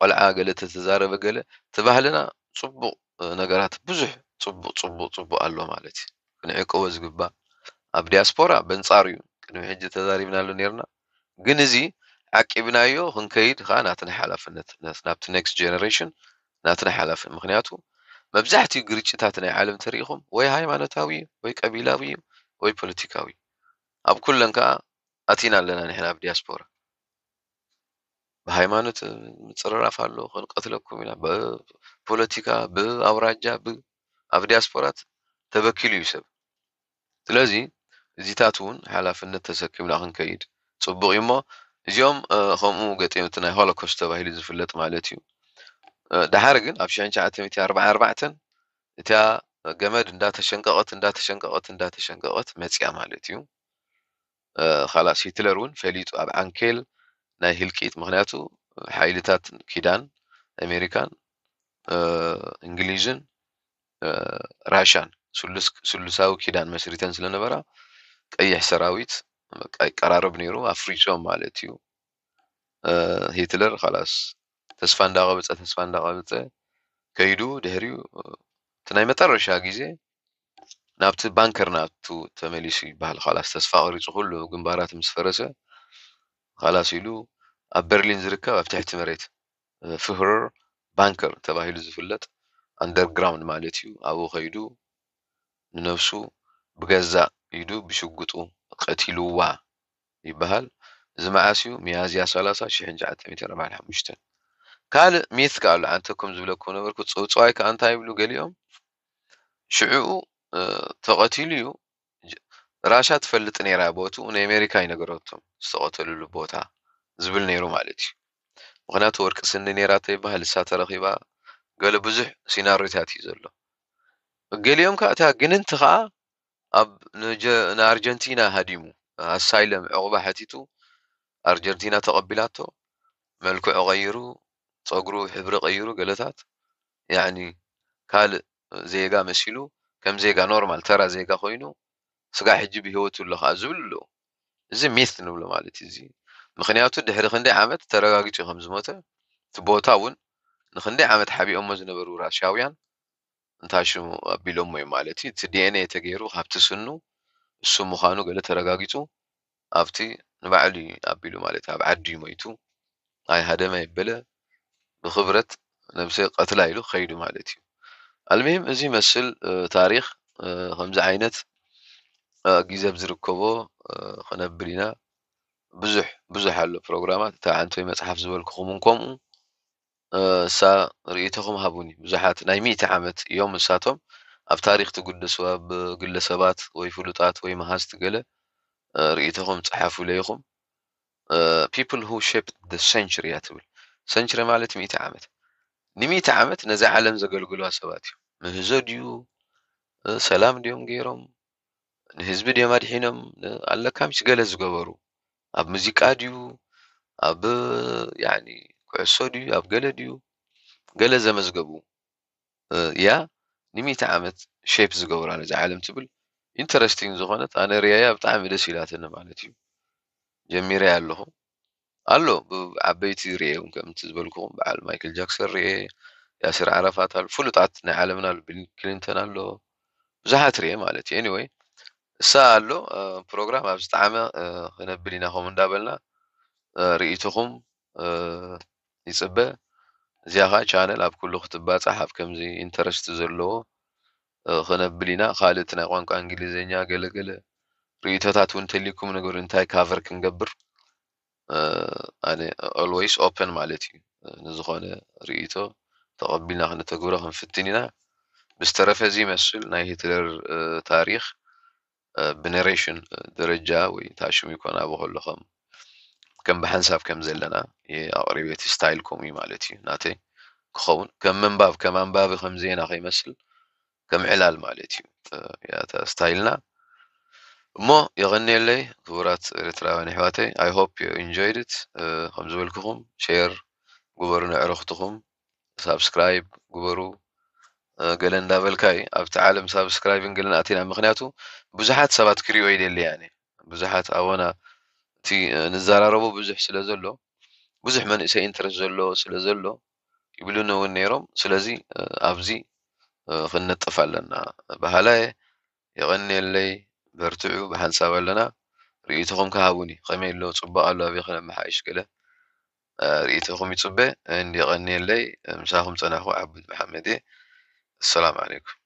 ቆልዓ ገለ ተተዛረበ ገለ ተባህልና ፅቡቅ ነገራት ብዙሕ ፅቡቅ ፅቡቅ ፅቡቅ ኣሎ ማለት እዩ ክንዕቅቦ ዝግባእ ኣብ ዲያስፖራ በንፃር እዩ ቅድሚ ሕጂ ተዛሪብናሉ ነርና ግን እዚ ዓቂብናዮ ክንከይድ ከዓ ናትና ሓላፍነት ናብቲ ኔክስት ጀነሬሽን ናትና ሓላፍነት ምክንያቱ መብዛሕትኡ ግርጭታት ናይ ዓለም ተሪኢኹም ወይ ሃይማኖታዊ እዩ ወይ ቀቢላዊ እዩ ወይ ፖለቲካዊ እዩ ኣብ ኩለን ከዓ ኣቲና ኣለና ንሕና ኣብ ዲያስፖራ ብሃይማኖት ምፅርራፍ ኣሎ ክንቀትለኩም ኢና ብፖለቲካ ብኣውራጃ ኣብ ዲያስፖራት ተበኪሉ እዩ ሰብ ስለዚ እዚታት እውን ሓላፍነት ተሰኪምና ክንከይድ ፅቡቅ እዩ እሞ እዚኦም ከምኡ ገጢምቲ ናይ ሆሎኮስት ተባሂሉ ዝፍለጥ ማለት እዩ ድሓር ግን ኣብ 944 እታ ገመድ እንዳተሸንቀቐት እንዳተሸንቀቐት እንዳተሸንቀቐት መፅያ ማለት እዩ ካላስ ሂትለር እውን ፈሊጡ ኣብ ዓንኬል ናይ ህልቂት ምክንያቱ ሓይልታት ኪዳን ኣሜሪካን እንግሊዝን ራሽያን ስሉሳዊ ኪዳን መስሪተን ስለነበራ ቀይሕ ሰራዊት ይቀራረብ ነይሩ ኣፍሪፆም ማለት እዩ ሂትለር ካላስ ተስፋ እንዳቀበፀ ተስፋ እንዳቀበፀ ከይዱ ድሕሪኡ እቲ ናይ መጠረሻ ግዜ ናብቲ ባንከር ናብቱ ተመሊሱ ይበሃል ካላስ ተስፋ ቅሪፁ ኩሉ ግንባራት ምስ ፈረሰ ካላስ ኢሉ ኣብ በርሊን ዝርከብ ኣብ ትሕቲ መሬት ፍህረር ባንከር ተባሂሉ ዝፍለጥ ኣንደርግራውንድ ማለት እዩ ኣብኡ ከይዱ ንነብሱ ብገዛ ኢዱ ብሽጉጡ ቀቲልዋ ይበሃል እዚ መዓስ እዩ ሚያዝያ 30 1945 ካልእ ሜትካ ኣሎ ዓንተ ከም ዝብለኩ ነበርኩ ፀውፅዋይ ከዓ እንታይ ይብሉ ገሊኦም ሽዑኡ ተቐቲሉ እዩ ራሻ ትፈልጥ ነይራ ቦትኡ ንኣሜሪካ ይነገረቶም ዝተቐተልሉ ቦታ ዝብል ነይሩ ማለት እዩ ምክንያቱ ወርቂ ስኒ ነራተ ይበሃል እሳ ተረኪባ ገለ ብዙሕ ሲናሪታት እዩ ዘሎ ገሊኦም ከዓ እታ ግንንቲ ከዓ ኣብ ንኣርጀንቲና ሃዲሙ ኣሳይለም ዕቑባ ሓቲቱ ኣርጀንቲና ተቐቢላቶ መልክዑ ቀይሩ ፀጉሩ ሕብሪ ቀይሩ ገለታት ያዕኒ ካልእ ዜጋ መሲሉ ከም ዜጋ ኖርማል ተራ ዜጋ ኮይኑ ስጋዕ ሕጂ ብሂወት ይብሎ ከዓ ዝብል ኣለዉ እዚ ሚት ንብሎ ማለት እዩ እዚ ምክንያቱ ድሕሪ ክንደይ ዓመት ተረጋጊፁ እዩ ከም ዝሞተ እቲ ቦታ እውን ንክንደይ ዓመት ሓቢኦሞ ዝነበሩ ራሽያውያን እንታይ ሽሙ ኣቢሎሞ እዩ ማለት እዩ እቲ ዲኤንኤ ተገይሩ ካብቲ ስኑ እሱ ምዃኑ ገለ ተረጋጊፁ ኣብቲ ንባዕሉ ኣቢሉ ማለት ኣብ ዓዲ ሞይቱ ኣይ ሃደመ ይበለ بخبرت نمسي قتلايلو خيلو مالتي المهم ازي مسل تاريخ خمزة عينت جيزاب زركوبو خنبرينا بزح بزح على البروغرامات تاع انتو مصحف زبلكم كومو سا ريتهم هابوني بزحات ناي ميت عامت يوم ساتهم اف تاريخ تقدس واب قل سبات وي فلوطات وي مهاز تقل ريتهم تصحفوا ليهم people who shaped the century اتول ሰንችሪ ማለት ሚእቲ ዓመት ንሚእቲ ዓመት ነዚ ዓለም ዘገልግልዋ ሰባት እዮም ምህዞ ድዩ ሰላም ድዮም ገይሮም ንህዝቢ ድዮም ኣድሒኖም ኣለካምሽ ገለ ዝገበሩ ኣብ ሙዚቃ ድዩ ኣብ ኩዕሶ ድዩ ኣብ ገለ ድዩ ገለ ዘመዝገቡ ያ ንሚእቲ ዓመት ሼፕ ዝገብራ ነዚ ዓለም ትብል ኢንተረስቲንግ ዝኾነት ኣነ ርያያ ብጣዕሚ ደስ ኢላትኒ ማለት እዩ ጀሚርያ ኣለኹ الو عبيتي ريه وكملت ዝበልኩም በዓል ማይክል ጃክሰን ርአ ያሲር ዓረፋት ኣሎ ፍሉጣት ናይ ዓለምና ኣሎ ቢል ክሊንተን ኣሎ ብዙሓት ርአ ማለት እዩ ኤኒወይ እሳ ኣሎ ፕሮግራም ኣብ ዝተዓመ ክነብል ኢና ከም እንዳበልና ርእትኹም ይፅበ እዚኣ ከዓ ቻነል ኣብ ኩሉ ክትባፃሕ ኣብ ከምዚ ኢንተረስቲ ዘለዎ ክነብል ኢና ካልእቲ ናይ ቋንቋ እንግሊዝኛ ገለገለ ርእቶታት እውን ተሊኩም ነገር እንታይ ካቨር ክንገብር أنا آه، يعني always open مالتي آه، نزغانة ريتو تقبلنا خنا تجورا خن في التنينا بس ترى في زي مسؤول ناي هتلر آه، تاريخ بنريشن درجة ويتعشم يكون أبو هلهم كم بحنساب كم زلنا يقربية ستايل كومي مالتي ناتي خون كم من باب كم من باب خمزين أخي مثل كم علال مالتي يا ستايلنا እሞ የቀኒ የለይ ክቡራት ኤርትራውያን ኣሕዋተይ ኣይ ሆፕ ዩ ኢንጆይድ ኢት ከም ዝበልክኹም ሼር ግበሩ ንዕረኽትኹም ሳብስክራይብ ግበሩ ገለ እንዳበልካይ ኣብቲ ዓለም ሳብስክራይብን ገለን ኣቴና ምክንያቱ ብዙሓት ሰባት ክሪኦ ይደለያኒ ብዙሓት ኣወና እቲ ንዘራረቦ ብዙሕ ስለ ዘሎ ብዙሕ መንእሰይ ኢንተረስት ዘሎ ስለ ዘሎ ይብሉኒ እውን ነይሮም ስለዚ ኣብዚ ክንነጥፍ ኣለና ባህላየ የቀኒ የለይ በርትዑ ብሓንሳብ ኣለና ርእይቶኹም ካሃቡኒ ከመይ ኣሎ ፅቡቅ ኣሎ ኣበይኸ መሓይሽ ገለ ርእይቶኹም ይፅበ እንዲቀኒየለይ ምሳኹም ፀናኹ ዓቡድ መሓመድ እየ السلام عليكم